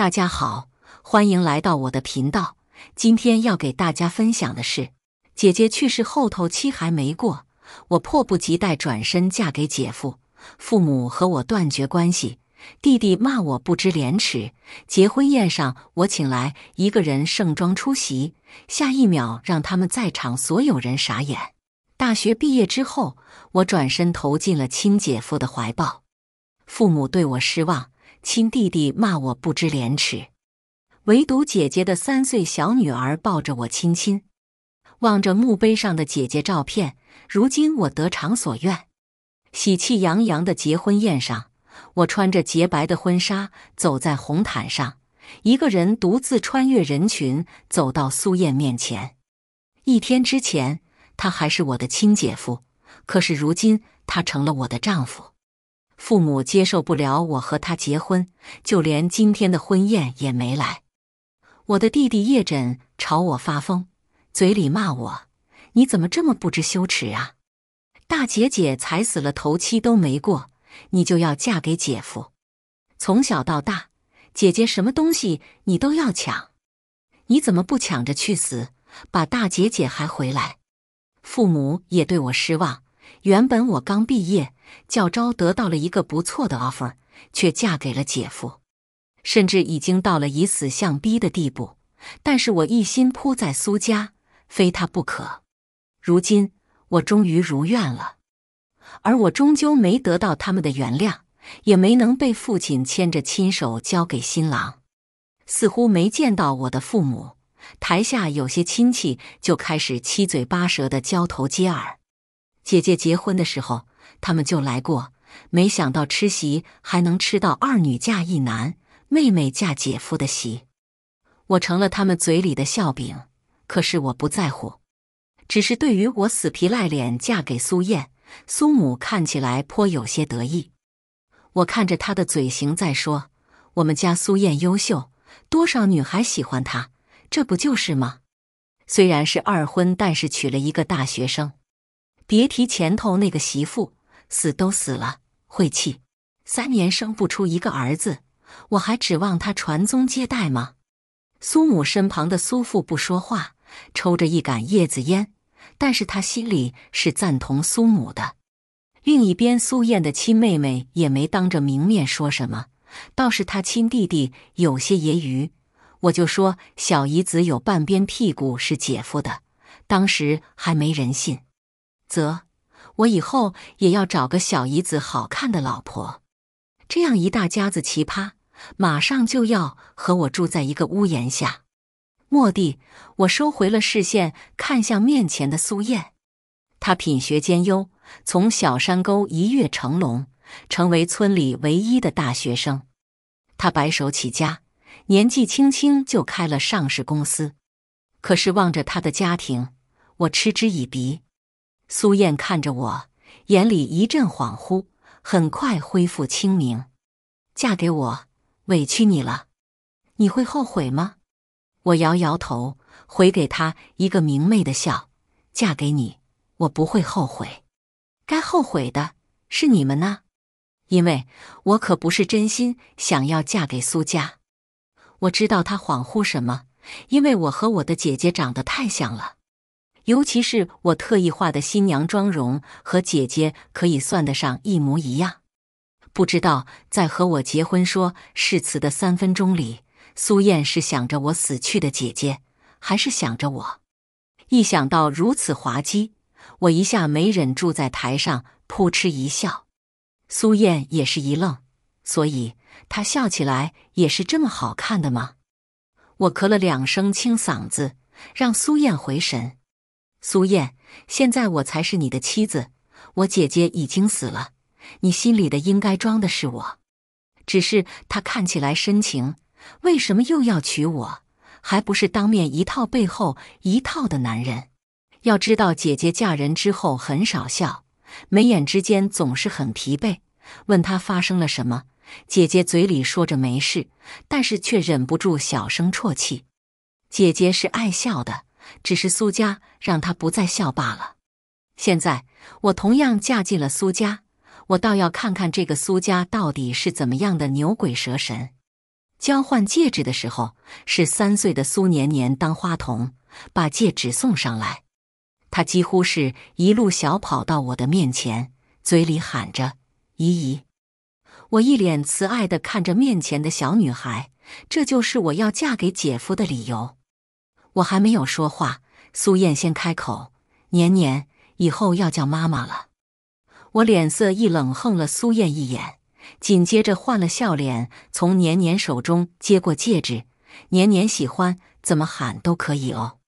大家好，欢迎来到我的频道。今天要给大家分享的是，姐姐去世后头期还没过，我迫不及待转身嫁给姐夫，父母和我断绝关系，弟弟骂我不知廉耻。结婚宴上，我请来一个人盛装出席，下一秒让他们在场所有人傻眼。大学毕业之后，我转身投进了亲姐夫的怀抱，父母对我失望。亲弟弟骂我不知廉耻，唯独姐姐的三岁小女儿抱着我亲亲，望着墓碑上的姐姐照片。如今我得偿所愿，喜气洋洋的结婚宴上，我穿着洁白的婚纱走在红毯上，一个人独自穿越人群走到苏燕面前。一天之前，他还是我的亲姐夫，可是如今他成了我的丈夫。父母接受不了我和他结婚，就连今天的婚宴也没来。我的弟弟叶枕朝我发疯，嘴里骂我：“你怎么这么不知羞耻啊！大姐姐才死了头七都没过，你就要嫁给姐夫。从小到大，姐姐什么东西你都要抢，你怎么不抢着去死，把大姐姐还回来？”父母也对我失望。原本我刚毕业，教招得到了一个不错的 offer，却嫁给了姐夫，甚至已经到了以死相逼的地步。但是我一心扑在苏家，非他不可。如今我终于如愿了，而我终究没得到他们的原谅，也没能被父亲牵着亲手交给新郎。似乎没见到我的父母，台下有些亲戚就开始七嘴八舌的交头接耳。姐姐结婚的时候，他们就来过。没想到吃席还能吃到二女嫁一男，妹妹嫁姐夫的席，我成了他们嘴里的笑柄。可是我不在乎，只是对于我死皮赖脸嫁给苏燕，苏母看起来颇有些得意。我看着他的嘴型在说：“我们家苏燕优秀，多少女孩喜欢她，这不就是吗？”虽然是二婚，但是娶了一个大学生。别提前头那个媳妇，死都死了，晦气！三年生不出一个儿子，我还指望他传宗接代吗？苏母身旁的苏父不说话，抽着一杆叶子烟，但是他心里是赞同苏母的。另一边，苏燕的亲妹妹也没当着明面说什么，倒是他亲弟弟有些揶揄：“我就说小姨子有半边屁股是姐夫的，当时还没人信。”则我以后也要找个小姨子好看的老婆，这样一大家子奇葩，马上就要和我住在一个屋檐下。蓦地，我收回了视线，看向面前的苏燕。他品学兼优，从小山沟一跃成龙，成为村里唯一的大学生。他白手起家，年纪轻轻就开了上市公司。可是望着他的家庭，我嗤之以鼻。苏燕看着我，眼里一阵恍惚，很快恢复清明。嫁给我，委屈你了，你会后悔吗？我摇摇头，回给她一个明媚的笑。嫁给你，我不会后悔。该后悔的是你们呢，因为我可不是真心想要嫁给苏家。我知道她恍惚什么，因为我和我的姐姐长得太像了。尤其是我特意画的新娘妆容和姐姐可以算得上一模一样，不知道在和我结婚说誓词的三分钟里，苏燕是想着我死去的姐姐，还是想着我？一想到如此滑稽，我一下没忍住，在台上扑哧一笑。苏燕也是一愣，所以她笑起来也是这么好看的吗？我咳了两声，清嗓子，让苏燕回神。苏燕，现在我才是你的妻子。我姐姐已经死了，你心里的应该装的是我。只是他看起来深情，为什么又要娶我？还不是当面一套背后一套的男人？要知道，姐姐嫁人之后很少笑，眉眼之间总是很疲惫。问他发生了什么，姐姐嘴里说着没事，但是却忍不住小声啜泣。姐姐是爱笑的。只是苏家让他不再笑罢了。现在我同样嫁进了苏家，我倒要看看这个苏家到底是怎么样的牛鬼蛇神。交换戒指的时候，是三岁的苏年年当花童把戒指送上来，她几乎是一路小跑到我的面前，嘴里喊着“姨姨”。我一脸慈爱的看着面前的小女孩，这就是我要嫁给姐夫的理由。我还没有说话，苏燕先开口：“年年以后要叫妈妈了。”我脸色一冷，横了苏燕一眼，紧接着换了笑脸，从年年手中接过戒指。年年喜欢怎么喊都可以哦。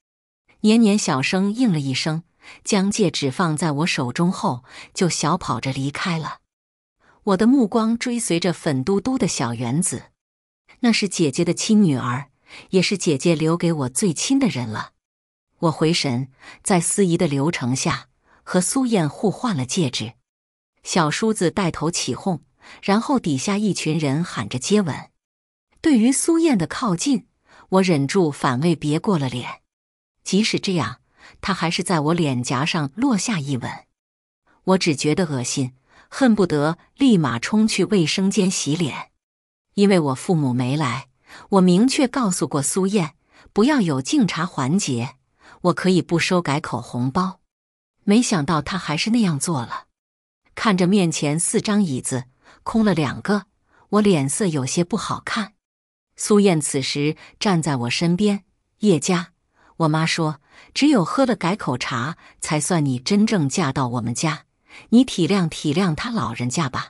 年年小声应了一声，将戒指放在我手中后，就小跑着离开了。我的目光追随着粉嘟嘟的小圆子，那是姐姐的亲女儿。也是姐姐留给我最亲的人了。我回神，在司仪的流程下，和苏燕互换了戒指。小叔子带头起哄，然后底下一群人喊着接吻。对于苏燕的靠近，我忍住反胃，别过了脸。即使这样，他还是在我脸颊上落下一吻。我只觉得恶心，恨不得立马冲去卫生间洗脸。因为我父母没来。我明确告诉过苏燕，不要有敬茶环节，我可以不收改口红包。没想到她还是那样做了。看着面前四张椅子空了两个，我脸色有些不好看。苏燕此时站在我身边，叶家，我妈说，只有喝了改口茶才算你真正嫁到我们家。你体谅体谅她老人家吧。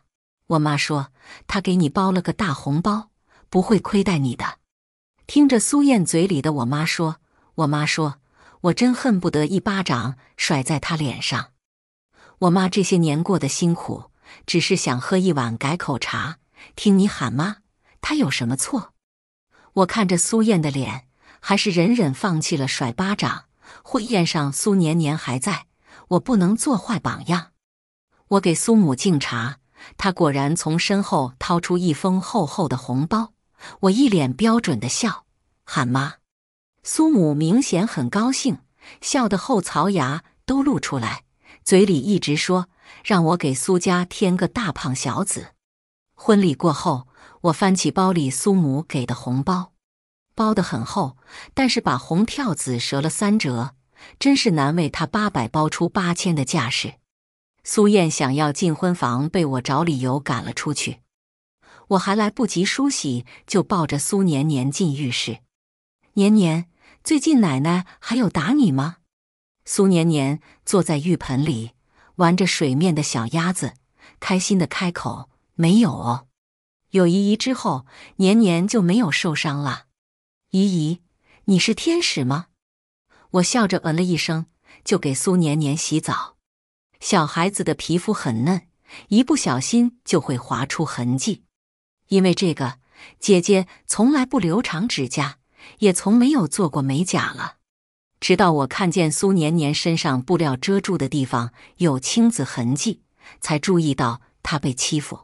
我妈说，她给你包了个大红包。不会亏待你的。听着苏燕嘴里的我妈说，我妈说，我真恨不得一巴掌甩在她脸上。我妈这些年过得辛苦，只是想喝一碗改口茶，听你喊妈，她有什么错？我看着苏燕的脸，还是忍忍放弃了甩巴掌。婚宴上苏年年还在，我不能做坏榜样。我给苏母敬茶，她果然从身后掏出一封厚厚的红包。我一脸标准的笑，喊妈。苏母明显很高兴，笑得后槽牙都露出来，嘴里一直说让我给苏家添个大胖小子。婚礼过后，我翻起包里苏母给的红包，包得很厚，但是把红票子折了三折，真是难为他八百包出八千的架势。苏燕想要进婚房，被我找理由赶了出去。我还来不及梳洗，就抱着苏年年进浴室。年年，最近奶奶还有打你吗？苏年年坐在浴盆里玩着水面的小鸭子，开心的开口：“没有哦，有姨姨之后，年年就没有受伤了。姨姨，你是天使吗？”我笑着嗯了一声，就给苏年年洗澡。小孩子的皮肤很嫩，一不小心就会划出痕迹。因为这个，姐姐从来不留长指甲，也从没有做过美甲了。直到我看见苏年年身上布料遮住的地方有青紫痕迹，才注意到她被欺负。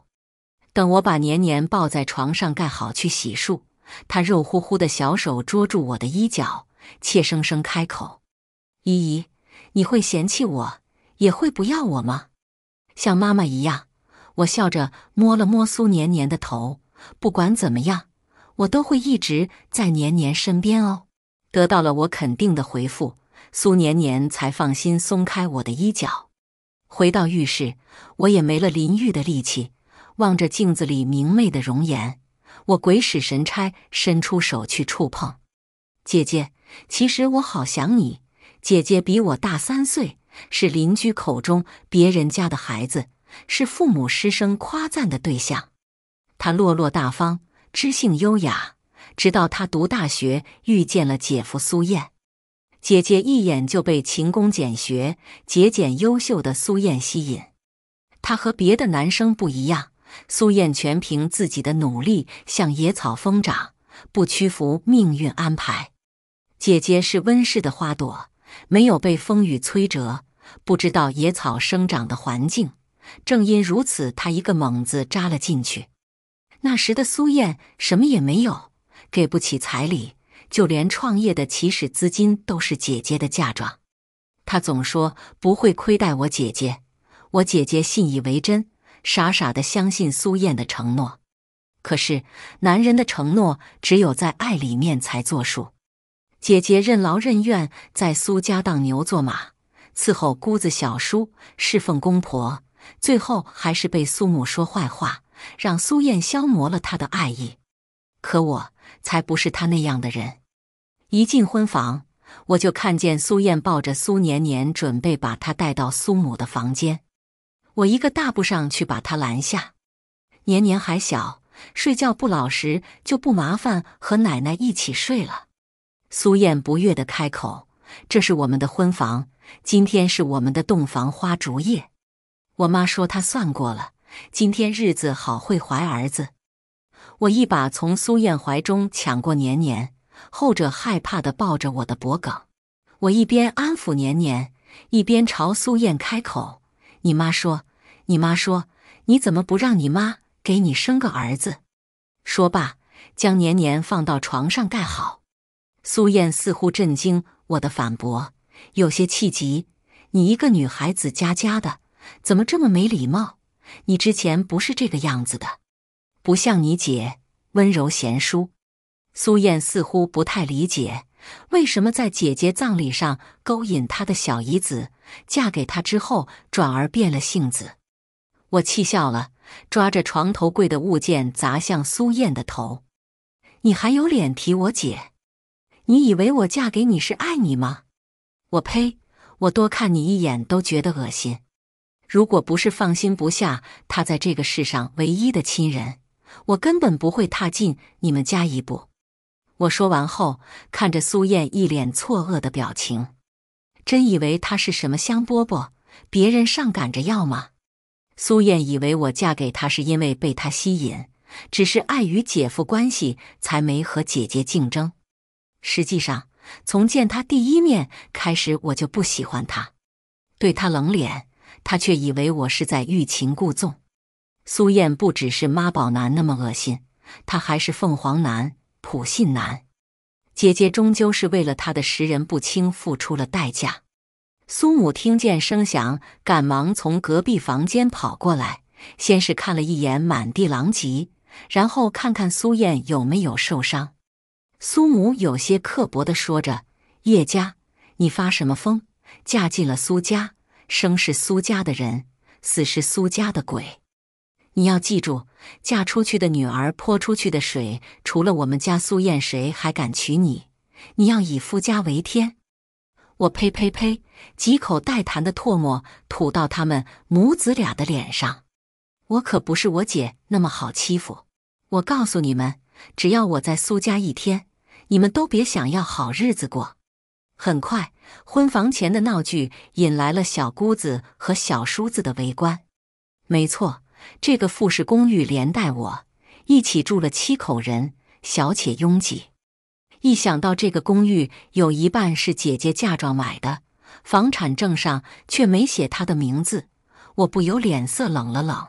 等我把年年抱在床上盖好去洗漱，他肉乎乎的小手捉住我的衣角，怯生生开口：“依依，你会嫌弃我，也会不要我吗？像妈妈一样。”我笑着摸了摸苏年年的头，不管怎么样，我都会一直在年年身边哦。得到了我肯定的回复，苏年年才放心松开我的衣角。回到浴室，我也没了淋浴的力气，望着镜子里明媚的容颜，我鬼使神差伸出手去触碰。姐姐，其实我好想你。姐姐比我大三岁，是邻居口中别人家的孩子。是父母、师生夸赞的对象。他落落大方，知性优雅。直到他读大学，遇见了姐夫苏燕。姐姐一眼就被勤工俭学、节俭优秀的苏燕吸引。她和别的男生不一样，苏燕全凭自己的努力，向野草疯长，不屈服命运安排。姐姐是温室的花朵，没有被风雨摧折，不知道野草生长的环境。正因如此，他一个猛子扎了进去。那时的苏燕什么也没有，给不起彩礼，就连创业的起始资金都是姐姐的嫁妆。他总说不会亏待我姐姐，我姐姐信以为真，傻傻的相信苏燕的承诺。可是，男人的承诺只有在爱里面才作数。姐姐任劳任怨，在苏家当牛做马，伺候姑子、小叔，侍奉公婆。最后还是被苏母说坏话，让苏燕消磨了他的爱意。可我才不是他那样的人。一进婚房，我就看见苏燕抱着苏年年，准备把她带到苏母的房间。我一个大步上去把她拦下。年年还小，睡觉不老实就不麻烦和奶奶一起睡了。苏燕不悦的开口：“这是我们的婚房，今天是我们的洞房花烛夜。”我妈说她算过了，今天日子好会怀儿子。我一把从苏燕怀中抢过年年，后者害怕的抱着我的脖颈。我一边安抚年年，一边朝苏燕开口：“你妈说，你妈说，你怎么不让你妈给你生个儿子？”说罢，将年年放到床上盖好。苏燕似乎震惊我的反驳，有些气急：“你一个女孩子家家的。”怎么这么没礼貌？你之前不是这个样子的，不像你姐温柔贤淑。苏燕似乎不太理解，为什么在姐姐葬礼上勾引他的小姨子，嫁给他之后转而变了性子。我气笑了，抓着床头柜的物件砸向苏燕的头。你还有脸提我姐？你以为我嫁给你是爱你吗？我呸！我多看你一眼都觉得恶心。如果不是放心不下他在这个世上唯一的亲人，我根本不会踏进你们家一步。我说完后，看着苏燕一脸错愕的表情，真以为他是什么香饽饽，别人上赶着要吗？苏燕以为我嫁给他是因为被他吸引，只是碍于姐夫关系才没和姐姐竞争。实际上，从见他第一面开始，我就不喜欢他，对他冷脸。他却以为我是在欲擒故纵。苏燕不只是妈宝男那么恶心，他还是凤凰男、普信男。姐姐终究是为了他的识人不清付出了代价。苏母听见声响，赶忙从隔壁房间跑过来，先是看了一眼满地狼藉，然后看看苏燕有没有受伤。苏母有些刻薄的说着：“叶家，你发什么疯？嫁进了苏家。”生是苏家的人，死是苏家的鬼。你要记住，嫁出去的女儿泼出去的水，除了我们家苏燕，谁还敢娶你？你要以夫家为天。我呸呸呸！几口带痰的唾沫吐到他们母子俩的脸上。我可不是我姐那么好欺负。我告诉你们，只要我在苏家一天，你们都别想要好日子过。很快。婚房前的闹剧引来了小姑子和小叔子的围观。没错，这个复式公寓连带我一起住了七口人，小且拥挤。一想到这个公寓有一半是姐姐嫁妆买的，房产证上却没写她的名字，我不由脸色冷了冷。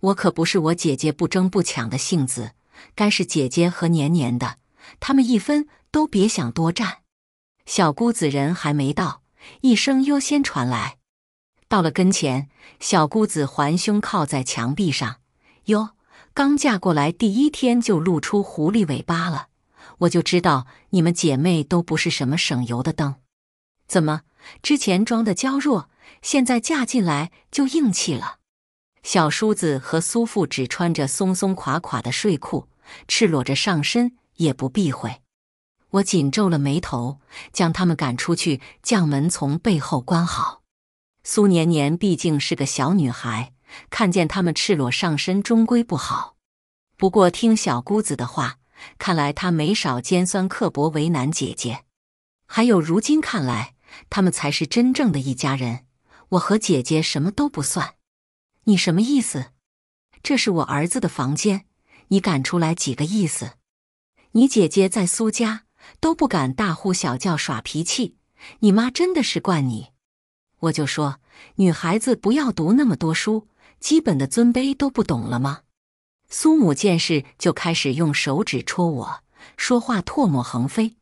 我可不是我姐姐不争不抢的性子，该是姐姐和年年的，他们一分都别想多占。小姑子人还没到，一声优先传来，到了跟前，小姑子环胸靠在墙壁上，哟，刚嫁过来第一天就露出狐狸尾巴了，我就知道你们姐妹都不是什么省油的灯，怎么之前装的娇弱，现在嫁进来就硬气了？小叔子和苏父只穿着松松垮垮的睡裤，赤裸着上身，也不避讳。我紧皱了眉头，将他们赶出去，将门从背后关好。苏年年毕竟是个小女孩，看见他们赤裸上身，终归不好。不过听小姑子的话，看来她没少尖酸刻薄，为难姐姐。还有，如今看来，他们才是真正的一家人，我和姐姐什么都不算。你什么意思？这是我儿子的房间，你赶出来几个意思？你姐姐在苏家。都不敢大呼小叫耍脾气，你妈真的是惯你。我就说女孩子不要读那么多书，基本的尊卑都不懂了吗？苏母见势就开始用手指戳我，说话唾沫横飞。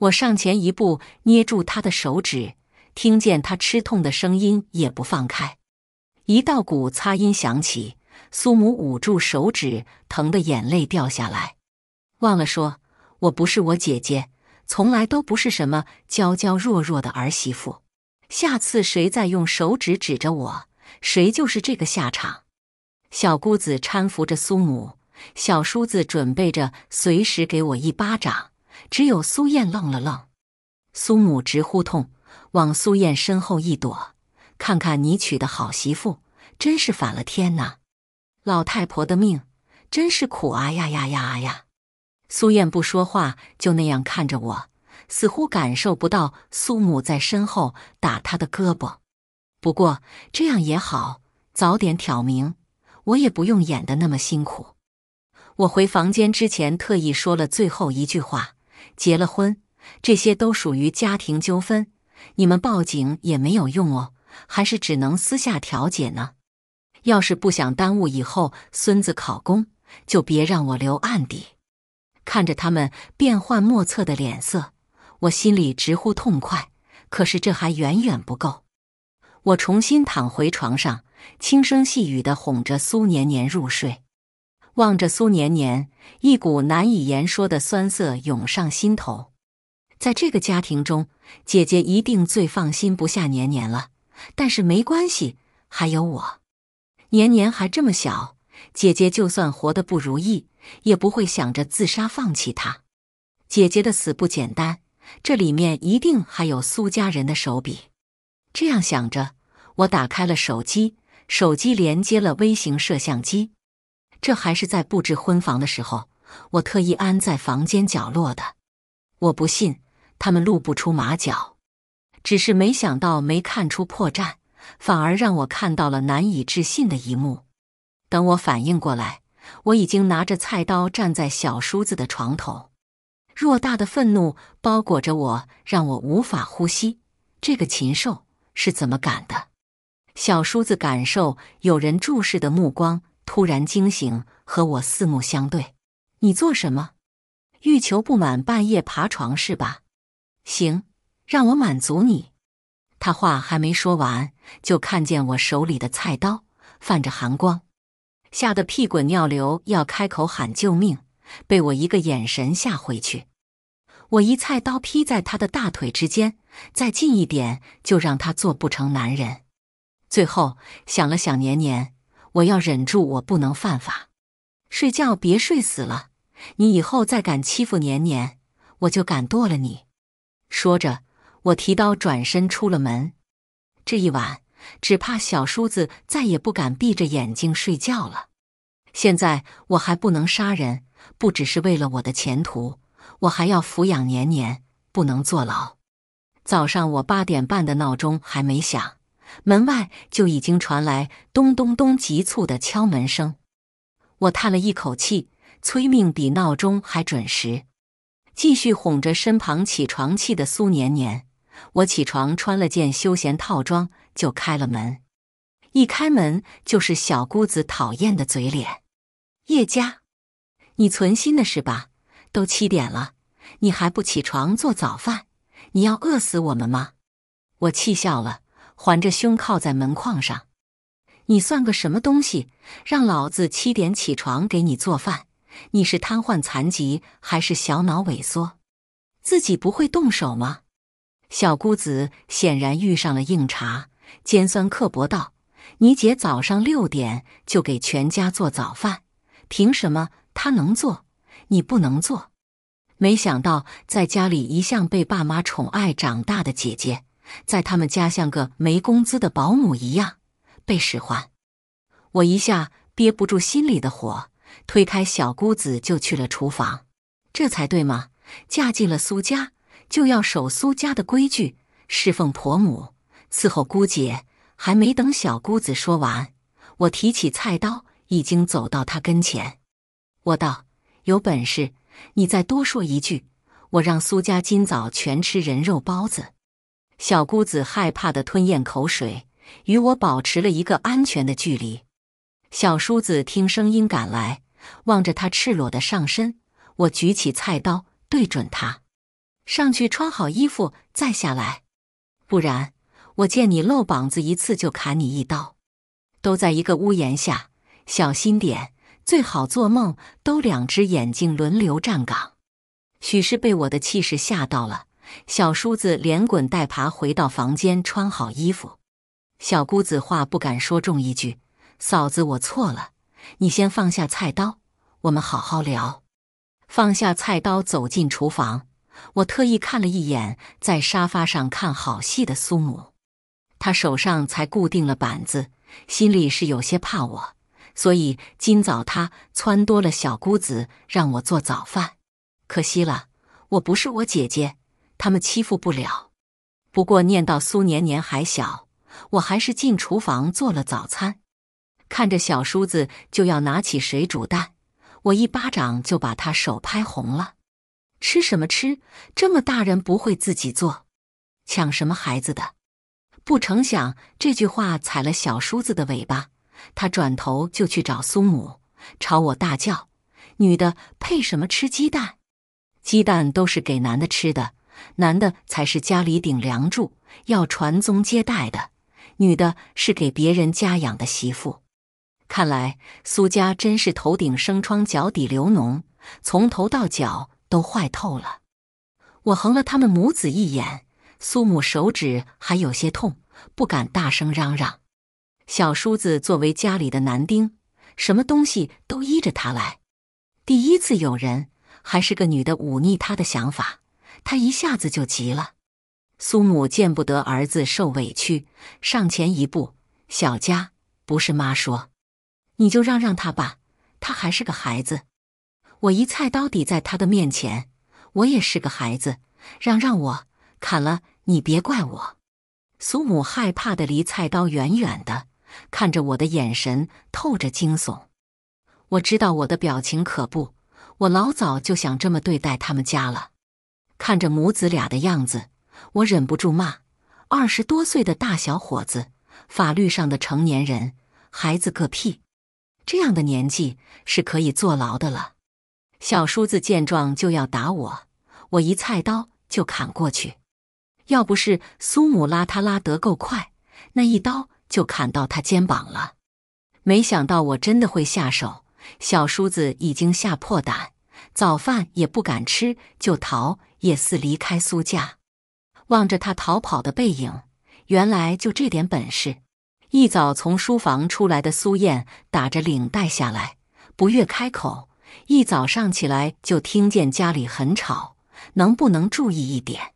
我上前一步，捏住她的手指，听见她吃痛的声音也不放开，一道骨擦音响起。苏母捂住手指，疼得眼泪掉下来。忘了说。我不是我姐姐，从来都不是什么娇娇弱弱的儿媳妇。下次谁再用手指指着我，谁就是这个下场。小姑子搀扶着苏母，小叔子准备着随时给我一巴掌。只有苏燕愣了愣，苏母直呼痛，往苏燕身后一躲。看看你娶的好媳妇，真是反了天呐！老太婆的命真是苦啊！呀呀呀呀！苏燕不说话，就那样看着我，似乎感受不到苏母在身后打她的胳膊。不过这样也好，早点挑明，我也不用演的那么辛苦。我回房间之前特意说了最后一句话：结了婚，这些都属于家庭纠纷，你们报警也没有用哦，还是只能私下调解呢。要是不想耽误以后孙子考公，就别让我留案底。看着他们变幻莫测的脸色，我心里直呼痛快。可是这还远远不够，我重新躺回床上，轻声细语的哄着苏年年入睡。望着苏年年，一股难以言说的酸涩涌上心头。在这个家庭中，姐姐一定最放心不下年年了。但是没关系，还有我。年年还这么小，姐姐就算活得不如意。也不会想着自杀放弃他。姐姐的死不简单，这里面一定还有苏家人的手笔。这样想着，我打开了手机，手机连接了微型摄像机。这还是在布置婚房的时候，我特意安在房间角落的。我不信他们露不出马脚，只是没想到没看出破绽，反而让我看到了难以置信的一幕。等我反应过来。我已经拿着菜刀站在小叔子的床头，偌大的愤怒包裹着我，让我无法呼吸。这个禽兽是怎么敢的？小叔子感受有人注视的目光，突然惊醒，和我四目相对：“你做什么？欲求不满，半夜爬床是吧？行，让我满足你。”他话还没说完，就看见我手里的菜刀泛着寒光。吓得屁滚尿流，要开口喊救命，被我一个眼神吓回去。我一菜刀劈在他的大腿之间，再近一点就让他做不成男人。最后想了想，年年，我要忍住，我不能犯法。睡觉别睡死了，你以后再敢欺负年年，我就敢剁了你。说着，我提刀转身出了门。这一晚。只怕小叔子再也不敢闭着眼睛睡觉了。现在我还不能杀人，不只是为了我的前途，我还要抚养年年，不能坐牢。早上我八点半的闹钟还没响，门外就已经传来咚咚咚急促的敲门声。我叹了一口气，催命比闹钟还准时。继续哄着身旁起床气的苏年年，我起床穿了件休闲套装。就开了门，一开门就是小姑子讨厌的嘴脸。叶家，你存心的是吧？都七点了，你还不起床做早饭？你要饿死我们吗？我气笑了，环着胸靠在门框上。你算个什么东西？让老子七点起床给你做饭？你是瘫痪残疾还是小脑萎缩？自己不会动手吗？小姑子显然遇上了硬茬。尖酸刻薄道：“你姐早上六点就给全家做早饭，凭什么她能做，你不能做？”没想到，在家里一向被爸妈宠爱长大的姐姐，在他们家像个没工资的保姆一样被使唤。我一下憋不住心里的火，推开小姑子就去了厨房。这才对嘛，嫁进了苏家就要守苏家的规矩，侍奉婆母。伺候姑姐，还没等小姑子说完，我提起菜刀已经走到她跟前。我道：“有本事你再多说一句，我让苏家今早全吃人肉包子。”小姑子害怕的吞咽口水，与我保持了一个安全的距离。小叔子听声音赶来，望着他赤裸的上身，我举起菜刀对准他：“上去穿好衣服再下来，不然。”我见你露膀子一次就砍你一刀，都在一个屋檐下，小心点。最好做梦都两只眼睛轮流站岗。许是被我的气势吓到了，小叔子连滚带爬回到房间，穿好衣服。小姑子话不敢说重一句，嫂子我错了，你先放下菜刀，我们好好聊。放下菜刀走进厨房，我特意看了一眼在沙发上看好戏的苏母。他手上才固定了板子，心里是有些怕我，所以今早他撺掇了小姑子让我做早饭。可惜了，我不是我姐姐，他们欺负不了。不过念到苏年年还小，我还是进厨房做了早餐。看着小叔子就要拿起水煮蛋，我一巴掌就把他手拍红了。吃什么吃？这么大人不会自己做？抢什么孩子的？不成想，这句话踩了小叔子的尾巴，他转头就去找苏母，朝我大叫：“女的配什么吃鸡蛋？鸡蛋都是给男的吃的，男的才是家里顶梁柱，要传宗接代的，女的是给别人家养的媳妇。”看来苏家真是头顶生疮，脚底流脓，从头到脚都坏透了。我横了他们母子一眼。苏母手指还有些痛，不敢大声嚷嚷。小叔子作为家里的男丁，什么东西都依着他来。第一次有人还是个女的忤逆他的想法，他一下子就急了。苏母见不得儿子受委屈，上前一步：“小佳，不是妈说，你就让让他吧，他还是个孩子。”我一菜刀抵在他的面前：“我也是个孩子，让让我。”砍了你别怪我，苏母害怕的离菜刀远远的，看着我的眼神透着惊悚。我知道我的表情可怖，我老早就想这么对待他们家了。看着母子俩的样子，我忍不住骂：“二十多岁的大小伙子，法律上的成年人，孩子个屁！这样的年纪是可以坐牢的了。”小叔子见状就要打我，我一菜刀就砍过去。要不是苏母拉他拉得够快，那一刀就砍到他肩膀了。没想到我真的会下手，小叔子已经吓破胆，早饭也不敢吃就逃，也似离开苏家。望着他逃跑的背影，原来就这点本事。一早从书房出来的苏燕打着领带下来，不悦开口：“一早上起来就听见家里很吵，能不能注意一点？”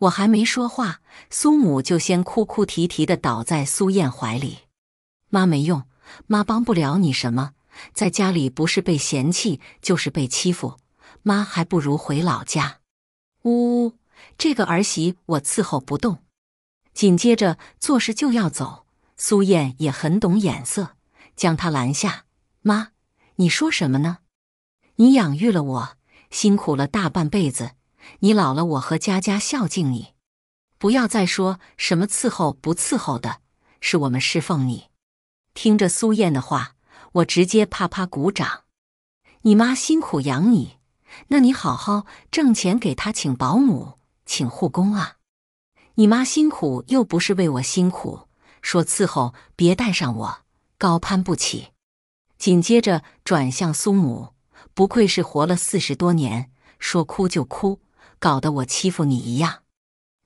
我还没说话，苏母就先哭哭啼啼的倒在苏燕怀里。妈没用，妈帮不了你什么，在家里不是被嫌弃就是被欺负，妈还不如回老家。呜，呜，这个儿媳我伺候不动。紧接着做事就要走，苏燕也很懂眼色，将她拦下。妈，你说什么呢？你养育了我，辛苦了大半辈子。你老了，我和佳佳孝敬你，不要再说什么伺候不伺候的，是我们侍奉你。听着苏燕的话，我直接啪啪鼓掌。你妈辛苦养你，那你好好挣钱给她请保姆、请护工啊。你妈辛苦又不是为我辛苦，说伺候别带上我，高攀不起。紧接着转向苏母，不愧是活了四十多年，说哭就哭。搞得我欺负你一样，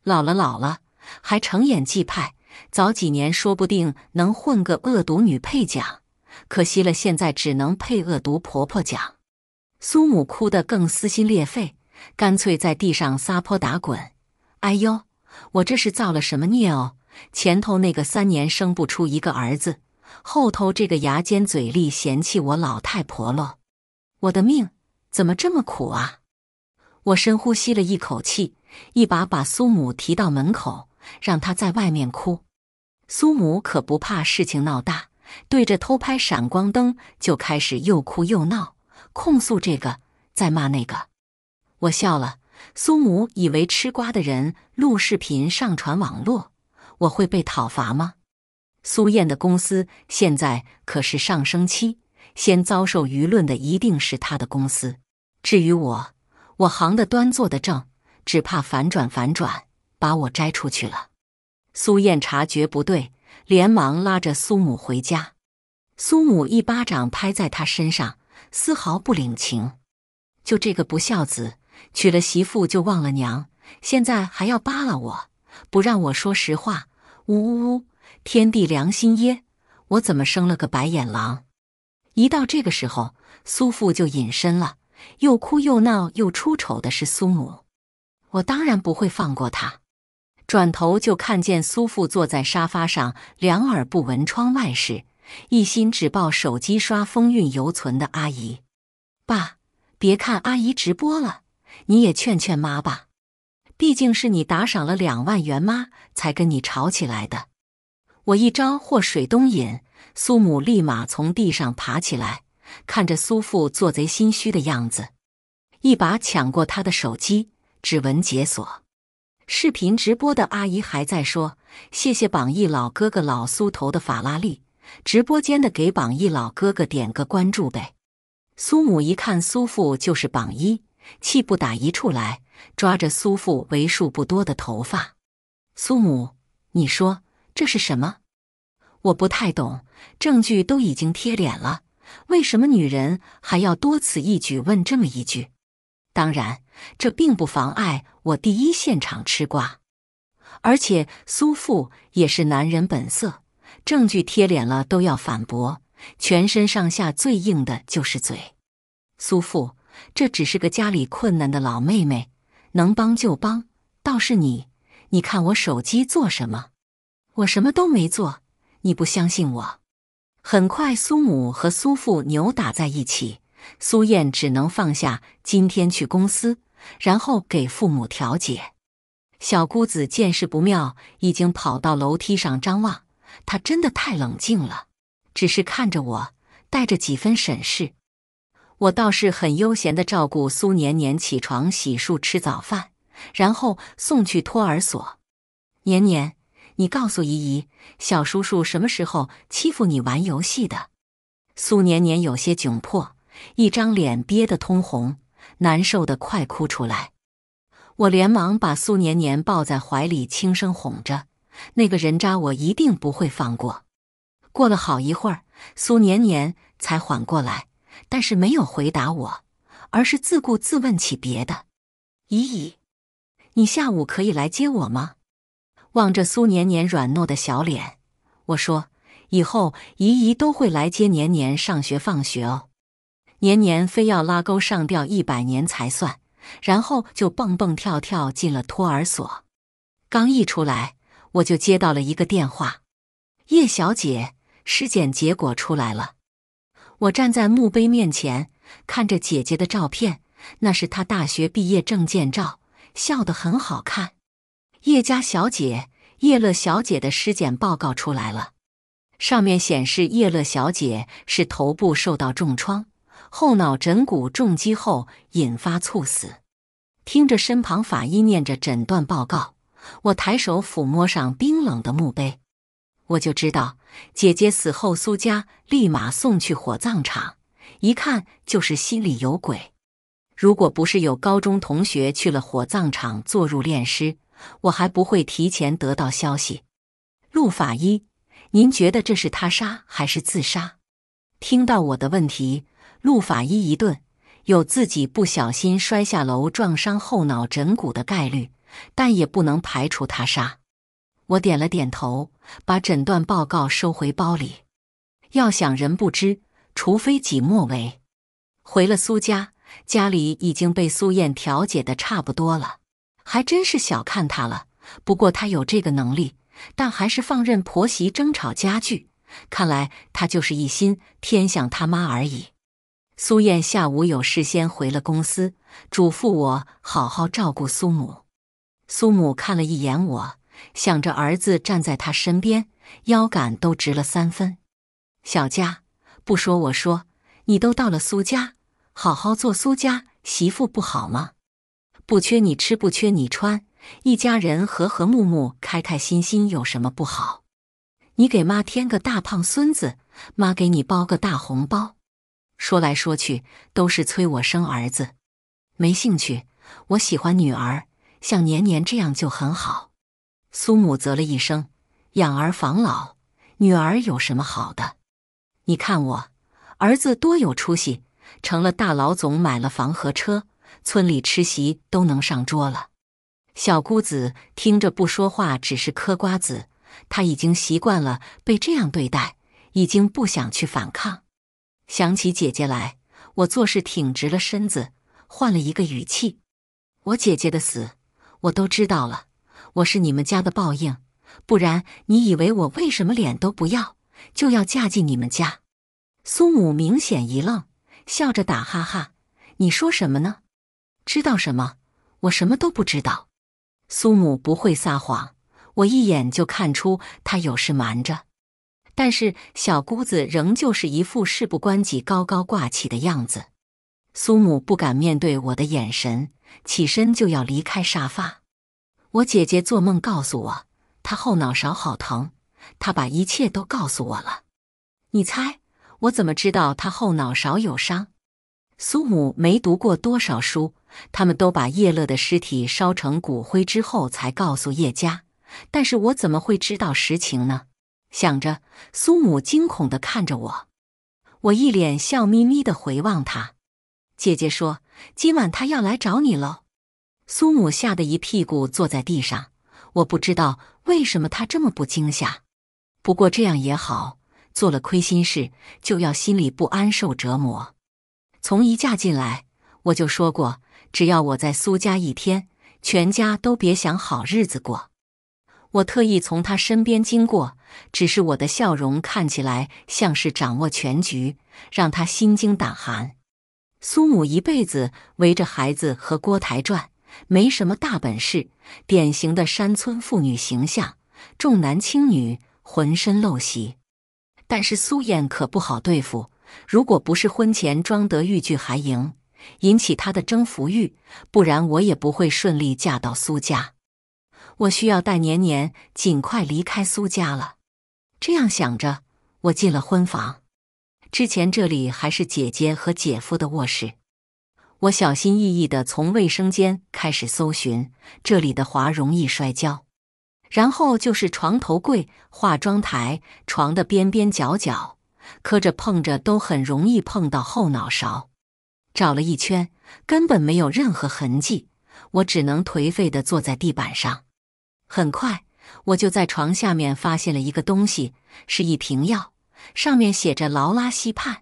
老了老了还成演技派，早几年说不定能混个恶毒女配奖，可惜了，现在只能配恶毒婆婆奖。苏母哭得更撕心裂肺，干脆在地上撒泼打滚。哎呦，我这是造了什么孽哦？前头那个三年生不出一个儿子，后头这个牙尖嘴利嫌弃我老太婆喽，我的命怎么这么苦啊？我深呼吸了一口气，一把把苏母提到门口，让她在外面哭。苏母可不怕事情闹大，对着偷拍闪光灯就开始又哭又闹，控诉这个，再骂那个。我笑了。苏母以为吃瓜的人录视频上传网络，我会被讨伐吗？苏燕的公司现在可是上升期，先遭受舆论的一定是他的公司。至于我。我行的端，坐的正，只怕反转反转把我摘出去了。苏燕察觉不对，连忙拉着苏母回家。苏母一巴掌拍在他身上，丝毫不领情。就这个不孝子，娶了媳妇就忘了娘，现在还要扒拉我，不让我说实话。呜呜呜！天地良心耶，我怎么生了个白眼狼？一到这个时候，苏父就隐身了。又哭又闹又出丑的是苏母，我当然不会放过他。转头就看见苏父坐在沙发上，两耳不闻窗外事，一心只抱手机刷《风韵犹存》的阿姨。爸，别看阿姨直播了，你也劝劝妈吧。毕竟是你打赏了两万元，妈才跟你吵起来的。我一招祸水东引，苏母立马从地上爬起来。看着苏父做贼心虚的样子，一把抢过他的手机，指纹解锁。视频直播的阿姨还在说：“谢谢榜一老哥哥老苏头的法拉利，直播间的给榜一老哥哥点个关注呗。”苏母一看苏父就是榜一，气不打一处来，抓着苏父为数不多的头发。苏母，你说这是什么？我不太懂，证据都已经贴脸了。为什么女人还要多此一举问这么一句？当然，这并不妨碍我第一现场吃瓜。而且苏父也是男人本色，证据贴脸了都要反驳，全身上下最硬的就是嘴。苏父，这只是个家里困难的老妹妹，能帮就帮。倒是你，你看我手机做什么？我什么都没做，你不相信我。很快，苏母和苏父扭打在一起，苏燕只能放下今天去公司，然后给父母调解。小姑子见势不妙，已经跑到楼梯上张望。她真的太冷静了，只是看着我，带着几分审视。我倒是很悠闲地照顾苏年年起床、洗漱、吃早饭，然后送去托儿所。年年。你告诉姨姨，小叔叔什么时候欺负你玩游戏的？苏年年有些窘迫，一张脸憋得通红，难受得快哭出来。我连忙把苏年年抱在怀里，轻声哄着。那个人渣，我一定不会放过。过了好一会儿，苏年年才缓过来，但是没有回答我，而是自顾自问起别的。姨姨，你下午可以来接我吗？望着苏年年软糯的小脸，我说：“以后姨姨都会来接年年上学、放学哦。”年年非要拉钩上吊一百年才算，然后就蹦蹦跳跳进了托儿所。刚一出来，我就接到了一个电话：“叶小姐，尸检结果出来了。”我站在墓碑面前，看着姐姐的照片，那是她大学毕业证件照，笑得很好看。叶家小姐叶乐小姐的尸检报告出来了，上面显示叶乐小姐是头部受到重创，后脑枕骨重击后引发猝死。听着身旁法医念着诊断报告，我抬手抚摸上冰冷的墓碑，我就知道姐姐死后，苏家立马送去火葬场，一看就是心里有鬼。如果不是有高中同学去了火葬场做入殓师。我还不会提前得到消息，陆法医，您觉得这是他杀还是自杀？听到我的问题，陆法医一顿，有自己不小心摔下楼撞伤后脑枕骨的概率，但也不能排除他杀。我点了点头，把诊断报告收回包里。要想人不知，除非己莫为。回了苏家，家里已经被苏燕调解的差不多了。还真是小看他了。不过他有这个能力，但还是放任婆媳争吵加剧。看来他就是一心偏向他妈而已。苏燕下午有事，先回了公司，嘱咐我好好照顾苏母。苏母看了一眼我，想着儿子站在他身边，腰杆都直了三分。小佳，不说我说，你都到了苏家，好好做苏家媳妇不好吗？不缺你吃，不缺你穿，一家人和和睦睦、开开心心，有什么不好？你给妈添个大胖孙子，妈给你包个大红包。说来说去都是催我生儿子，没兴趣。我喜欢女儿，像年年这样就很好。苏母啧了一声：“养儿防老，女儿有什么好的？你看我儿子多有出息，成了大老总，买了房和车。”村里吃席都能上桌了，小姑子听着不说话，只是嗑瓜子。他已经习惯了被这样对待，已经不想去反抗。想起姐姐来，我做事挺直了身子，换了一个语气：“我姐姐的死，我都知道了。我是你们家的报应，不然你以为我为什么脸都不要，就要嫁进你们家？”苏母明显一愣，笑着打哈哈：“你说什么呢？”知道什么？我什么都不知道。苏母不会撒谎，我一眼就看出她有事瞒着。但是小姑子仍旧是一副事不关己高高挂起的样子。苏母不敢面对我的眼神，起身就要离开沙发。我姐姐做梦告诉我，她后脑勺好疼，她把一切都告诉我了。你猜我怎么知道她后脑勺有伤？苏母没读过多少书，他们都把叶乐的尸体烧成骨灰之后才告诉叶家。但是我怎么会知道实情呢？想着，苏母惊恐的看着我，我一脸笑眯眯的回望他。姐姐说：“今晚他要来找你喽。”苏母吓得一屁股坐在地上。我不知道为什么他这么不惊吓，不过这样也好，做了亏心事就要心里不安，受折磨。从一嫁进来，我就说过，只要我在苏家一天，全家都别想好日子过。我特意从他身边经过，只是我的笑容看起来像是掌握全局，让他心惊胆寒。苏母一辈子围着孩子和锅台转，没什么大本事，典型的山村妇女形象，重男轻女，浑身陋习。但是苏燕可不好对付。如果不是婚前装得欲拒还迎，引起他的征服欲，不然我也不会顺利嫁到苏家。我需要带年年尽快离开苏家了。这样想着，我进了婚房。之前这里还是姐姐和姐夫的卧室。我小心翼翼地从卫生间开始搜寻，这里的滑容易摔跤。然后就是床头柜、化妆台、床的边边角角。磕着碰着都很容易碰到后脑勺，找了一圈根本没有任何痕迹，我只能颓废地坐在地板上。很快，我就在床下面发现了一个东西，是一瓶药，上面写着劳拉西泮。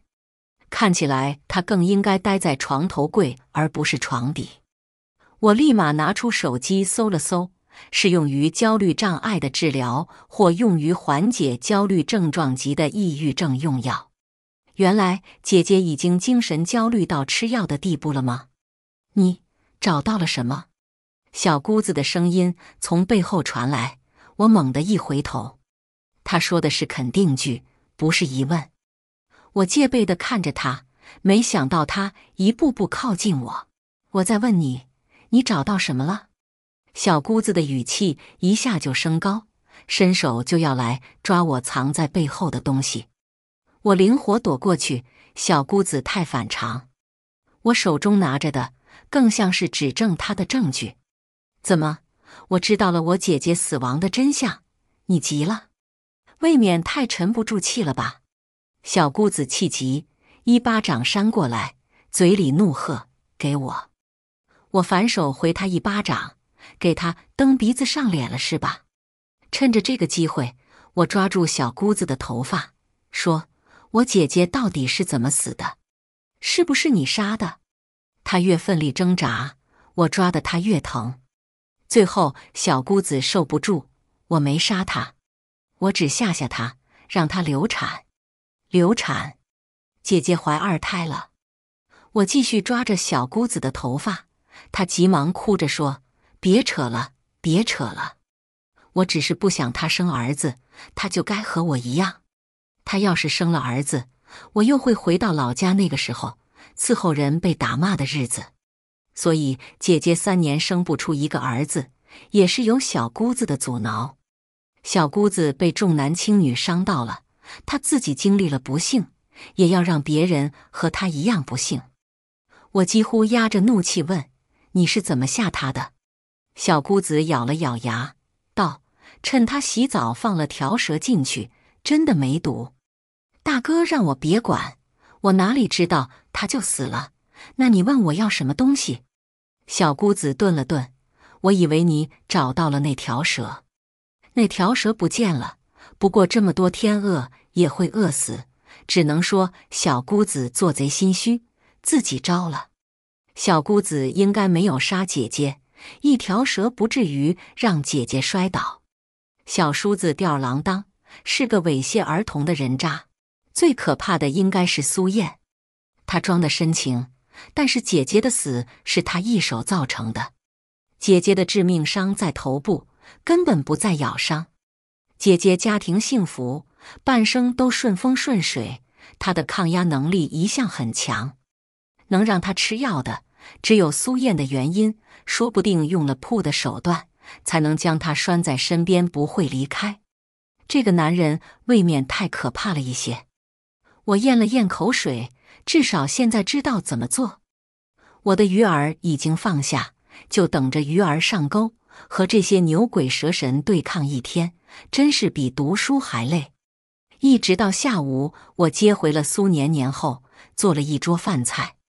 看起来它更应该待在床头柜而不是床底。我立马拿出手机搜了搜。适用于焦虑障碍的治疗，或用于缓解焦虑症状及的抑郁症用药。原来姐姐已经精神焦虑到吃药的地步了吗？你找到了什么？小姑子的声音从背后传来。我猛地一回头，她说的是肯定句，不是疑问。我戒备地看着她，没想到她一步步靠近我。我在问你，你找到什么了？小姑子的语气一下就升高，伸手就要来抓我藏在背后的东西。我灵活躲过去。小姑子太反常，我手中拿着的更像是指证他的证据。怎么？我知道了我姐姐死亡的真相，你急了，未免太沉不住气了吧？小姑子气急，一巴掌扇过来，嘴里怒喝：“给我！”我反手回他一巴掌。给他蹬鼻子上脸了是吧？趁着这个机会，我抓住小姑子的头发，说：“我姐姐到底是怎么死的？是不是你杀的？”她越奋力挣扎，我抓的她越疼。最后，小姑子受不住，我没杀她，我只吓吓她，让她流产。流产，姐姐怀二胎了。我继续抓着小姑子的头发，她急忙哭着说。别扯了，别扯了！我只是不想他生儿子，他就该和我一样。他要是生了儿子，我又会回到老家那个时候，伺候人被打骂的日子。所以姐姐三年生不出一个儿子，也是有小姑子的阻挠。小姑子被重男轻女伤到了，她自己经历了不幸，也要让别人和她一样不幸。我几乎压着怒气问：“你是怎么吓她的？”小姑子咬了咬牙，道：“趁他洗澡放了条蛇进去，真的没毒。大哥让我别管，我哪里知道他就死了。那你问我要什么东西？”小姑子顿了顿：“我以为你找到了那条蛇，那条蛇不见了。不过这么多天饿也会饿死，只能说小姑子做贼心虚，自己招了。小姑子应该没有杀姐姐。”一条蛇不至于让姐姐摔倒，小叔子吊儿郎当，是个猥亵儿童的人渣。最可怕的应该是苏燕，她装的深情，但是姐姐的死是她一手造成的。姐姐的致命伤在头部，根本不在咬伤。姐姐家庭幸福，半生都顺风顺水，她的抗压能力一向很强。能让她吃药的，只有苏燕的原因。说不定用了 p 的手段，才能将他拴在身边，不会离开。这个男人未免太可怕了一些。我咽了咽口水，至少现在知道怎么做。我的鱼饵已经放下，就等着鱼儿上钩。和这些牛鬼蛇神对抗一天，真是比读书还累。一直到下午，我接回了苏年年后，做了一桌饭菜。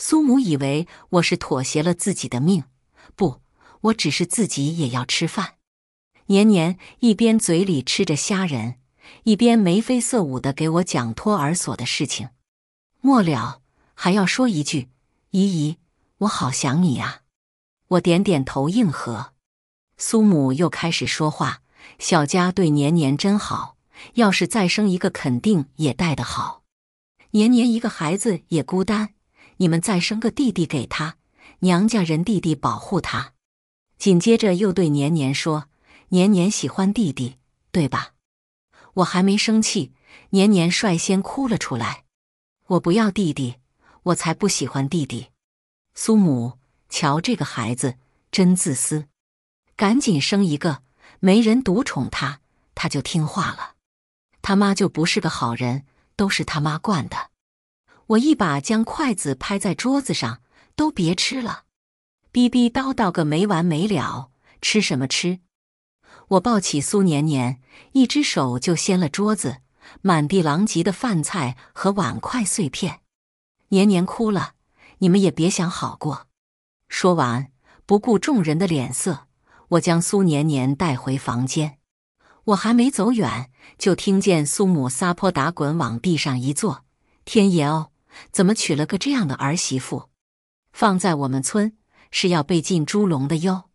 苏母以为我是妥协了自己的命，不，我只是自己也要吃饭。年年一边嘴里吃着虾仁，一边眉飞色舞的给我讲托儿所的事情，末了还要说一句：“姨姨，我好想你啊。”我点点头应和。苏母又开始说话：“小佳对年年真好，要是再生一个，肯定也带得好。年年一个孩子也孤单。”你们再生个弟弟给他，娘家人弟弟保护他。紧接着又对年年说：“年年喜欢弟弟，对吧？”我还没生气，年年率先哭了出来：“我不要弟弟，我才不喜欢弟弟。”苏母，瞧这个孩子真自私，赶紧生一个，没人独宠他，他就听话了。他妈就不是个好人，都是他妈惯的。我一把将筷子拍在桌子上，都别吃了，逼逼叨叨个没完没了，吃什么吃？我抱起苏年年，一只手就掀了桌子，满地狼藉的饭菜和碗筷碎片。年年哭了，你们也别想好过。说完，不顾众人的脸色，我将苏年年带回房间。我还没走远，就听见苏母撒泼打滚，往地上一坐，天爷哦！怎么娶了个这样的儿媳妇？放在我们村是要被进猪笼的哟！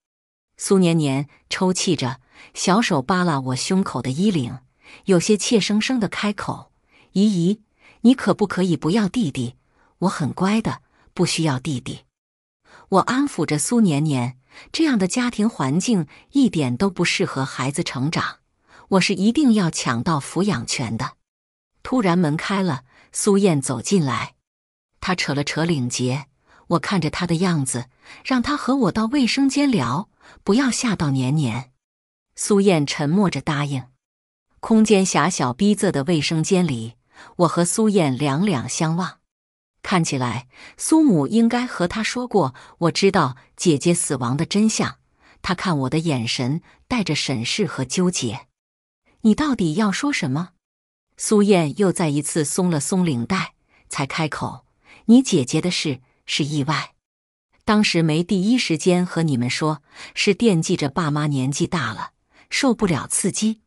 苏年年抽泣着，小手扒拉我胸口的衣领，有些怯生生的开口：“姨姨，你可不可以不要弟弟？我很乖的，不需要弟弟。”我安抚着苏年年，这样的家庭环境一点都不适合孩子成长。我是一定要抢到抚养权的。突然门开了，苏燕走进来。他扯了扯领结，我看着他的样子，让他和我到卫生间聊，不要吓到年年。苏燕沉默着答应。空间狭小逼仄的卫生间里，我和苏燕两两相望。看起来苏母应该和他说过，我知道姐姐死亡的真相。他看我的眼神带着审视和纠结。你到底要说什么？苏燕又再一次松了松领带，才开口。你姐姐的事是意外，当时没第一时间和你们说，是惦记着爸妈年纪大了，受不了刺激。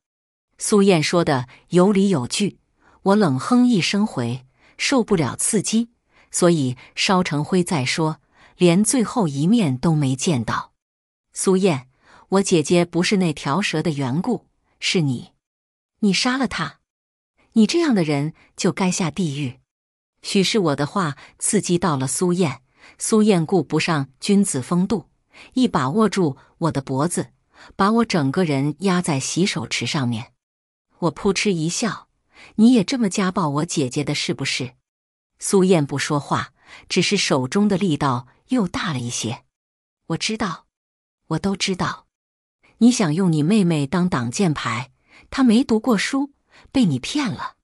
苏燕说的有理有据，我冷哼一声回：受不了刺激，所以烧成灰。再说，连最后一面都没见到。苏燕，我姐姐不是那条蛇的缘故，是你，你杀了她，你这样的人就该下地狱。许是我的话刺激到了苏燕，苏燕顾不上君子风度，一把握住我的脖子，把我整个人压在洗手池上面。我扑哧一笑：“你也这么家暴我姐姐的，是不是？”苏燕不说话，只是手中的力道又大了一些。我知道，我都知道，你想用你妹妹当挡箭牌，她没读过书，被你骗了。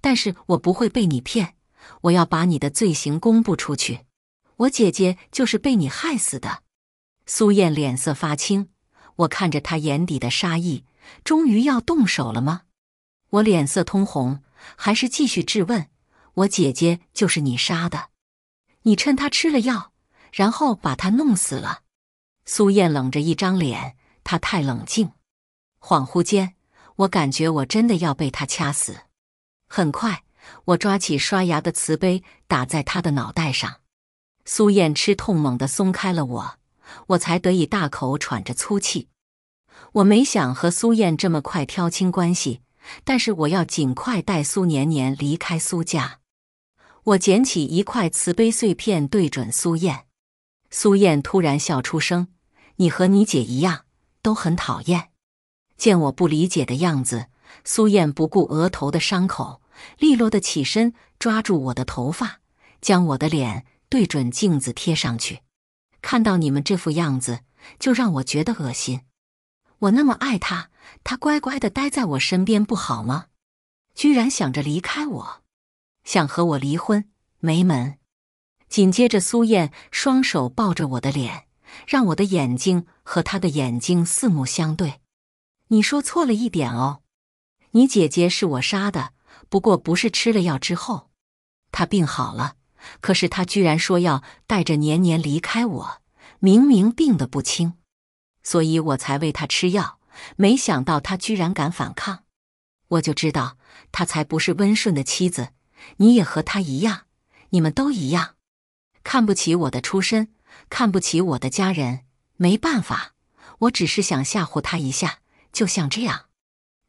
但是我不会被你骗。我要把你的罪行公布出去！我姐姐就是被你害死的。苏燕脸色发青，我看着她眼底的杀意，终于要动手了吗？我脸色通红，还是继续质问：我姐姐就是你杀的，你趁她吃了药，然后把她弄死了。苏燕冷着一张脸，她太冷静。恍惚间，我感觉我真的要被她掐死。很快。我抓起刷牙的瓷杯，打在他的脑袋上。苏燕吃痛，猛地松开了我，我才得以大口喘着粗气。我没想和苏燕这么快挑清关系，但是我要尽快带苏年年离开苏家。我捡起一块瓷杯碎片，对准苏燕。苏燕突然笑出声：“你和你姐一样，都很讨厌。”见我不理解的样子，苏燕不顾额头的伤口。利落的起身，抓住我的头发，将我的脸对准镜子贴上去。看到你们这副样子，就让我觉得恶心。我那么爱他，他乖乖的待在我身边不好吗？居然想着离开我，想和我离婚？没门！紧接着，苏燕双手抱着我的脸，让我的眼睛和他的眼睛四目相对。你说错了一点哦，你姐姐是我杀的。不过不是吃了药之后，他病好了。可是他居然说要带着年年离开我，明明病得不轻，所以我才喂他吃药。没想到他居然敢反抗，我就知道他才不是温顺的妻子。你也和他一样，你们都一样，看不起我的出身，看不起我的家人。没办法，我只是想吓唬他一下，就像这样。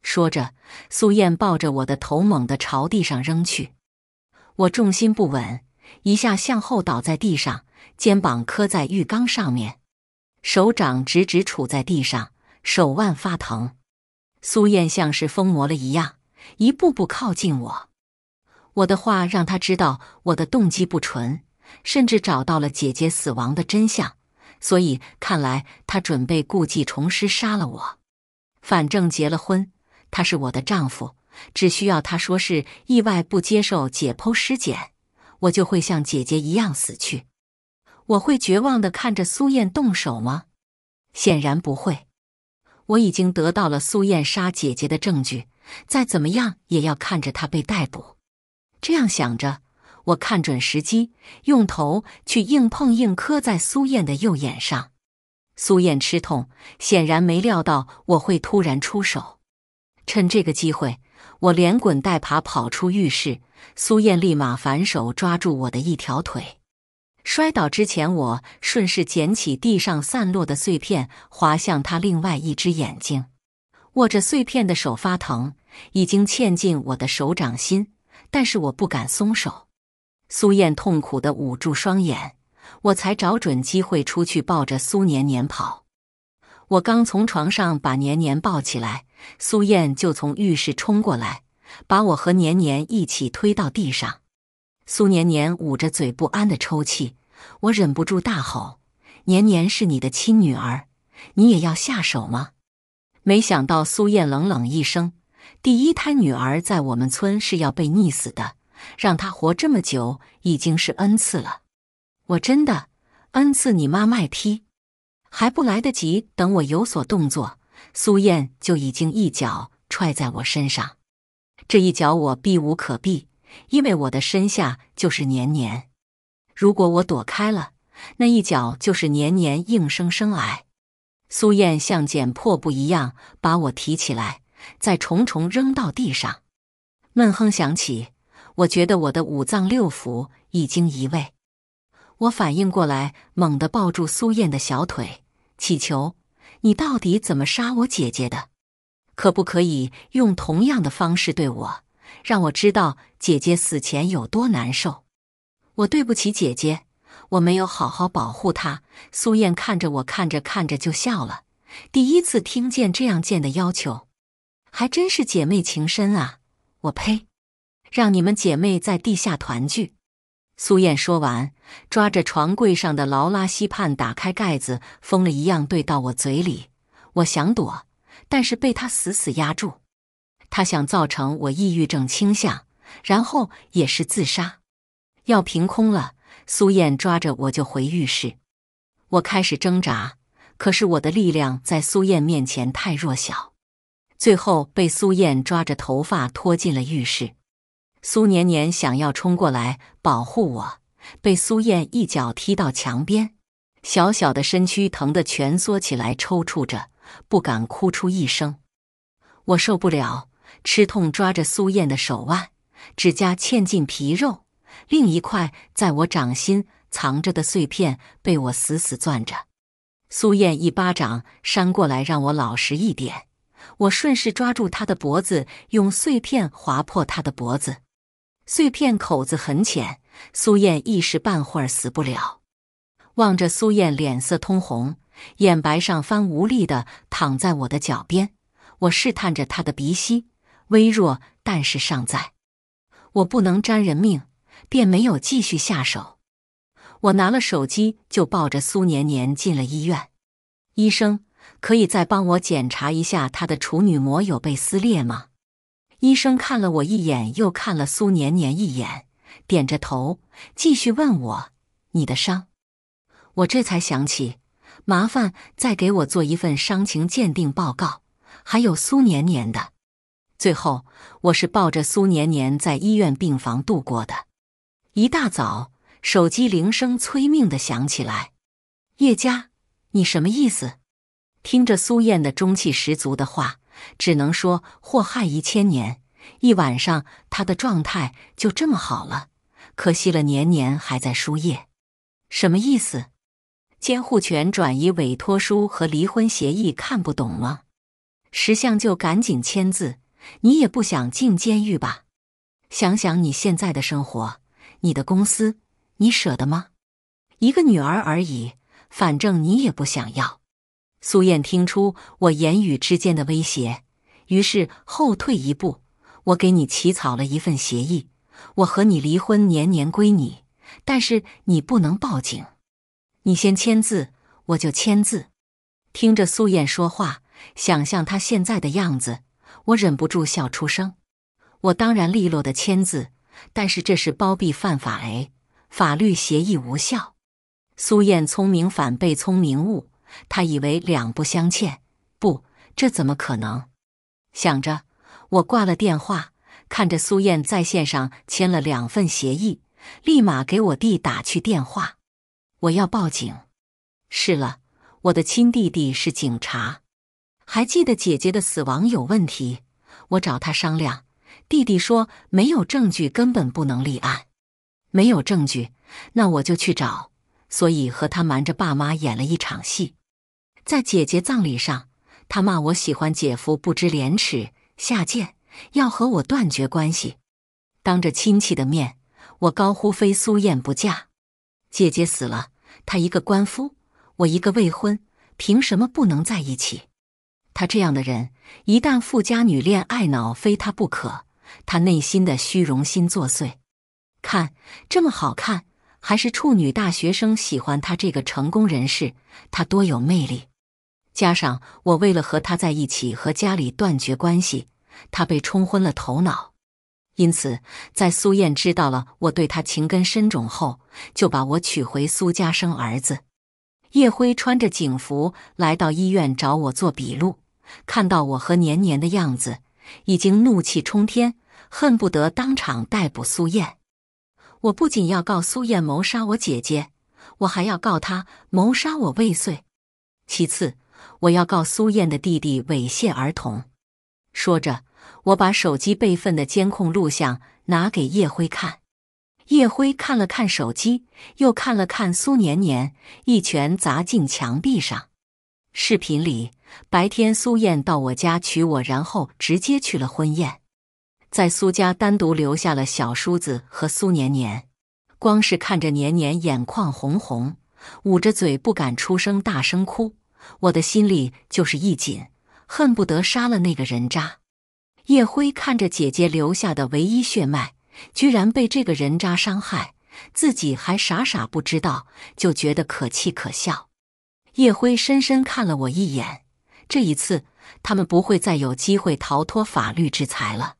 说着，苏燕抱着我的头，猛地朝地上扔去。我重心不稳，一下向后倒在地上，肩膀磕在浴缸上面，手掌直直杵在地上，手腕发疼。苏燕像是疯魔了一样，一步步靠近我。我的话让她知道我的动机不纯，甚至找到了姐姐死亡的真相，所以看来她准备故技重施杀了我。反正结了婚。他是我的丈夫，只需要他说是意外，不接受解剖尸检，我就会像姐姐一样死去。我会绝望的看着苏燕动手吗？显然不会。我已经得到了苏燕杀姐姐的证据，再怎么样也要看着她被逮捕。这样想着，我看准时机，用头去硬碰硬磕在苏燕的右眼上。苏燕吃痛，显然没料到我会突然出手。趁这个机会，我连滚带爬跑出浴室。苏燕立马反手抓住我的一条腿，摔倒之前，我顺势捡起地上散落的碎片，滑向她另外一只眼睛。握着碎片的手发疼，已经嵌进我的手掌心，但是我不敢松手。苏燕痛苦的捂住双眼，我才找准机会出去抱着苏年年跑。我刚从床上把年年抱起来。苏燕就从浴室冲过来，把我和年年一起推到地上。苏年年捂着嘴不安地抽泣，我忍不住大吼：“年年是你的亲女儿，你也要下手吗？”没想到苏燕冷冷一声：“第一胎女儿在我们村是要被溺死的，让她活这么久已经是恩赐了。”我真的恩赐你妈卖批，还不来得及等我有所动作。苏燕就已经一脚踹在我身上，这一脚我避无可避，因为我的身下就是年年。如果我躲开了，那一脚就是年年硬生生挨。苏燕像捡破布一样把我提起来，再重重扔到地上，闷哼响起。我觉得我的五脏六腑已经移位，我反应过来，猛地抱住苏燕的小腿，乞求。你到底怎么杀我姐姐的？可不可以用同样的方式对我，让我知道姐姐死前有多难受？我对不起姐姐，我没有好好保护她。苏燕看着我，看着看着就笑了。第一次听见这样贱的要求，还真是姐妹情深啊！我呸，让你们姐妹在地下团聚。苏燕说完，抓着床柜上的劳拉西泮，打开盖子，疯了一样对到我嘴里。我想躲，但是被他死死压住。他想造成我抑郁症倾向，然后也是自杀。药瓶空了，苏燕抓着我就回浴室。我开始挣扎，可是我的力量在苏燕面前太弱小，最后被苏燕抓着头发拖进了浴室。苏年年想要冲过来保护我，被苏燕一脚踢到墙边，小小的身躯疼得蜷缩起来，抽搐着，不敢哭出一声。我受不了，吃痛抓着苏燕的手腕，指甲嵌进皮肉，另一块在我掌心藏着的碎片被我死死攥着。苏燕一巴掌扇过来，让我老实一点。我顺势抓住她的脖子，用碎片划破她的脖子。碎片口子很浅，苏燕一时半会儿死不了。望着苏燕脸色通红，眼白上翻，无力的躺在我的脚边，我试探着他的鼻息，微弱但是尚在。我不能沾人命，便没有继续下手。我拿了手机，就抱着苏年年进了医院。医生，可以再帮我检查一下她的处女膜有被撕裂吗？医生看了我一眼，又看了苏年年一眼，点着头，继续问我：“你的伤。”我这才想起，麻烦再给我做一份伤情鉴定报告，还有苏年年的。最后，我是抱着苏年年在医院病房度过的。一大早，手机铃声催命的响起来。叶家，你什么意思？听着苏燕的中气十足的话。只能说祸害一千年。一晚上，他的状态就这么好了，可惜了，年年还在输液，什么意思？监护权转移委托书和离婚协议看不懂吗？识相就赶紧签字，你也不想进监狱吧？想想你现在的生活，你的公司，你舍得吗？一个女儿而已，反正你也不想要。苏燕听出我言语之间的威胁，于是后退一步。我给你起草了一份协议，我和你离婚，年年归你，但是你不能报警。你先签字，我就签字。听着苏燕说话，想象她现在的样子，我忍不住笑出声。我当然利落的签字，但是这是包庇犯法哎，法律协议无效。苏燕聪明反被聪明误。他以为两不相欠，不，这怎么可能？想着，我挂了电话，看着苏燕在线上签了两份协议，立马给我弟打去电话。我要报警。是了，我的亲弟弟是警察，还记得姐姐的死亡有问题。我找他商量，弟弟说没有证据，根本不能立案。没有证据，那我就去找。所以和他瞒着爸妈演了一场戏。在姐姐葬礼上，他骂我喜欢姐夫不知廉耻、下贱，要和我断绝关系。当着亲戚的面，我高呼“非苏燕不嫁”。姐姐死了，他一个官夫，我一个未婚，凭什么不能在一起？他这样的人，一旦富家女恋爱脑，非他不可。他内心的虚荣心作祟。看这么好看，还是处女大学生喜欢他这个成功人士，他多有魅力。加上我为了和他在一起，和家里断绝关系，他被冲昏了头脑，因此在苏燕知道了我对她情根深种后，就把我娶回苏家生儿子。叶辉穿着警服来到医院找我做笔录，看到我和年年的样子，已经怒气冲天，恨不得当场逮捕苏燕。我不仅要告苏燕谋杀我姐姐，我还要告她谋杀我未遂。其次。我要告苏燕的弟弟猥亵儿童。说着，我把手机备份的监控录像拿给叶辉看。叶辉看了看手机，又看了看苏年年，一拳砸进墙壁上。视频里，白天苏燕到我家娶我，然后直接去了婚宴，在苏家单独留下了小叔子和苏年年。光是看着年年，眼眶红红，捂着嘴不敢出声，大声哭。我的心里就是一紧，恨不得杀了那个人渣。叶辉看着姐姐留下的唯一血脉，居然被这个人渣伤害，自己还傻傻不知道，就觉得可气可笑。叶辉深深看了我一眼，这一次他们不会再有机会逃脱法律制裁了。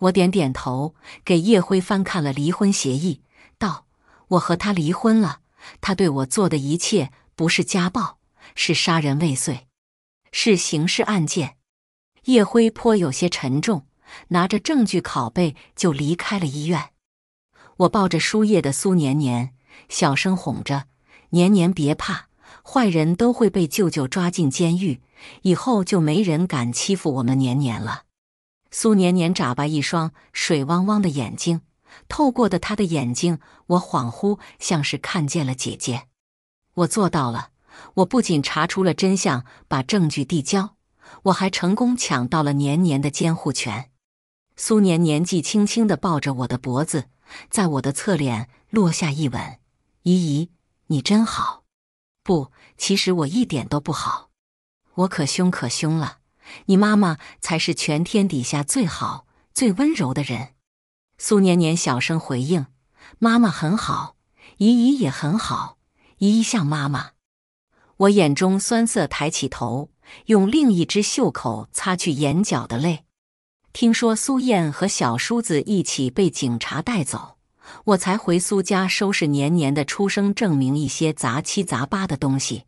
我点点头，给叶辉翻看了离婚协议，道：“我和他离婚了，他对我做的一切不是家暴。”是杀人未遂，是刑事案件。叶辉颇有些沉重，拿着证据拷贝就离开了医院。我抱着输液的苏年年，小声哄着：“年年别怕，坏人都会被舅舅抓进监狱，以后就没人敢欺负我们年年了。”苏年年眨巴一双水汪汪的眼睛，透过的他的眼睛，我恍惚像是看见了姐姐。我做到了。我不仅查出了真相，把证据递交，我还成功抢到了年年的监护权。苏年年纪轻轻的抱着我的脖子，在我的侧脸落下一吻。姨姨，你真好。不，其实我一点都不好，我可凶可凶了。你妈妈才是全天底下最好、最温柔的人。苏年年小声回应：“妈妈很好，姨姨也很好，姨姨像妈妈。”我眼中酸涩，抬起头，用另一只袖口擦去眼角的泪。听说苏燕和小叔子一起被警察带走，我才回苏家收拾年年的出生证明，一些杂七杂八的东西。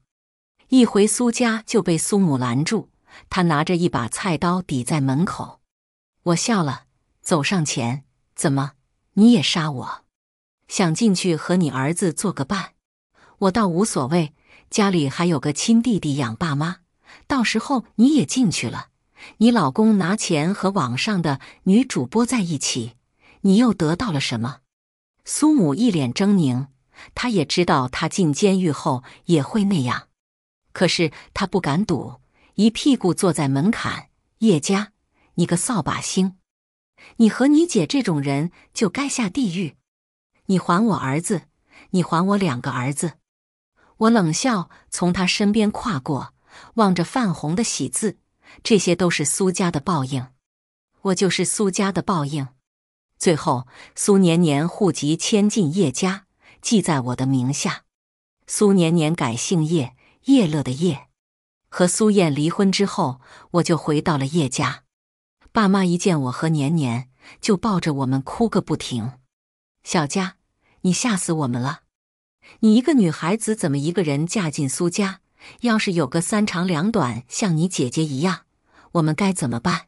一回苏家就被苏母拦住，她拿着一把菜刀抵在门口。我笑了，走上前：“怎么，你也杀我？想进去和你儿子做个伴？我倒无所谓。”家里还有个亲弟弟养爸妈，到时候你也进去了。你老公拿钱和网上的女主播在一起，你又得到了什么？苏母一脸狰狞，她也知道她进监狱后也会那样，可是她不敢赌，一屁股坐在门槛。叶家，你个扫把星，你和你姐这种人就该下地狱。你还我儿子，你还我两个儿子。我冷笑，从他身边跨过，望着泛红的喜字，这些都是苏家的报应，我就是苏家的报应。最后，苏年年户籍迁进叶家，记在我的名下。苏年年改姓叶，叶乐的叶。和苏燕离婚之后，我就回到了叶家。爸妈一见我和年年，就抱着我们哭个不停：“小佳，你吓死我们了！”你一个女孩子，怎么一个人嫁进苏家？要是有个三长两短，像你姐姐一样，我们该怎么办？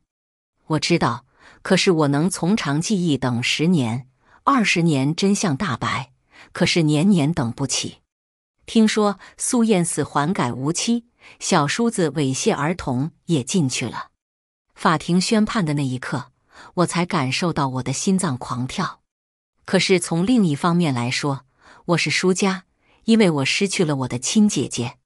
我知道，可是我能从长计议，等十年、二十年，真相大白。可是年年等不起。听说苏燕死缓改无期，小叔子猥亵儿童也进去了。法庭宣判的那一刻，我才感受到我的心脏狂跳。可是从另一方面来说，我是输家，因为我失去了我的亲姐姐。